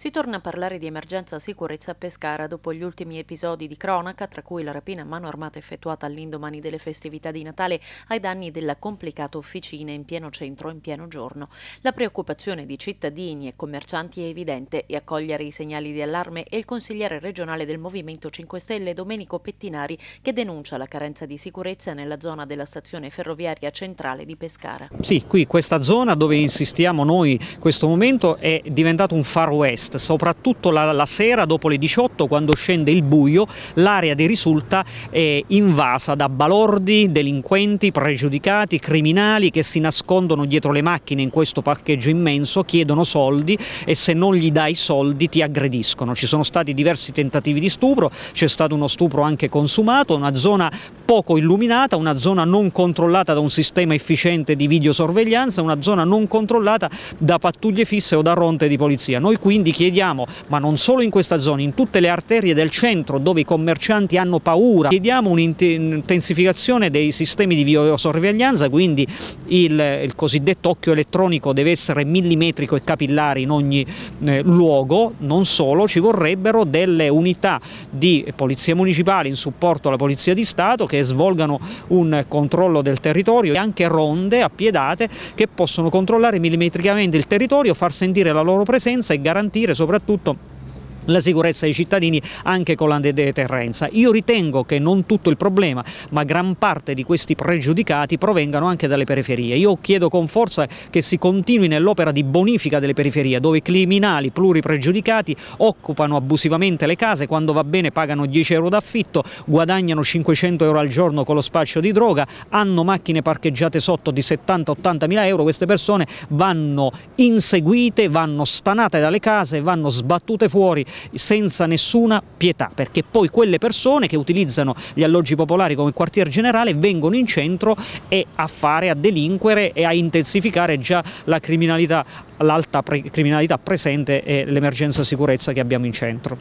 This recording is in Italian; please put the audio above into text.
Si torna a parlare di emergenza sicurezza a Pescara dopo gli ultimi episodi di cronaca, tra cui la rapina a mano armata effettuata all'indomani delle festività di Natale ai danni della complicata officina in pieno centro in pieno giorno. La preoccupazione di cittadini e commercianti è evidente e a cogliere i segnali di allarme è il consigliere regionale del Movimento 5 Stelle Domenico Pettinari che denuncia la carenza di sicurezza nella zona della stazione ferroviaria centrale di Pescara. Sì, qui questa zona dove insistiamo noi in questo momento è diventato un far west est, soprattutto la, la, sera dopo le 18 quando scende il buio, l'area di risulta è invasa da balordi, delinquenti, pregiudicati, criminali che si nascondono dietro le macchine in questo parcheggio immenso, chiedono soldi e se non gli dai soldi ti aggrediscono. Ci sono stati diversi tentativi di stupro, c'è stato uno stupro anche consumato, una zona poco illuminata, una zona non controllata da un sistema efficiente di videosorveglianza, una zona non controllata da pattuglie fisse o da ronte di polizia. Noi quindi chiediamo, ma non solo in questa zona, in tutte le arterie del centro dove i commercianti hanno paura, chiediamo un'intensificazione dei sistemi di videosorveglianza, quindi il, il, cosiddetto occhio elettronico deve essere millimetrico e capillare in ogni eh, luogo, non solo, ci vorrebbero delle unità di polizia municipale in supporto alla polizia di Stato che svolgano un controllo del territorio e anche ronde appiedate che possono controllare millimetricamente il territorio, far sentire la loro presenza e garantire soprattutto la sicurezza dei cittadini anche con la deterrenza. Io ritengo che non tutto il problema, ma gran parte di questi pregiudicati provengano anche dalle periferie. Io chiedo con forza che si continui nell'opera di bonifica delle periferie, dove criminali pluripregiudicati occupano abusivamente le case, quando va bene pagano 10 euro d'affitto, guadagnano 500 euro al giorno con lo spaccio di droga, hanno macchine parcheggiate sotto di 70-80 mila euro, queste persone vanno inseguite, vanno stanate dalle case, vanno sbattute fuori senza nessuna pietà, perché poi quelle persone che utilizzano gli alloggi popolari come quartier generale vengono in centro e a fare, a delinquere e a intensificare già la criminalità, l'alta pre criminalità presente e l'emergenza sicurezza che abbiamo in centro.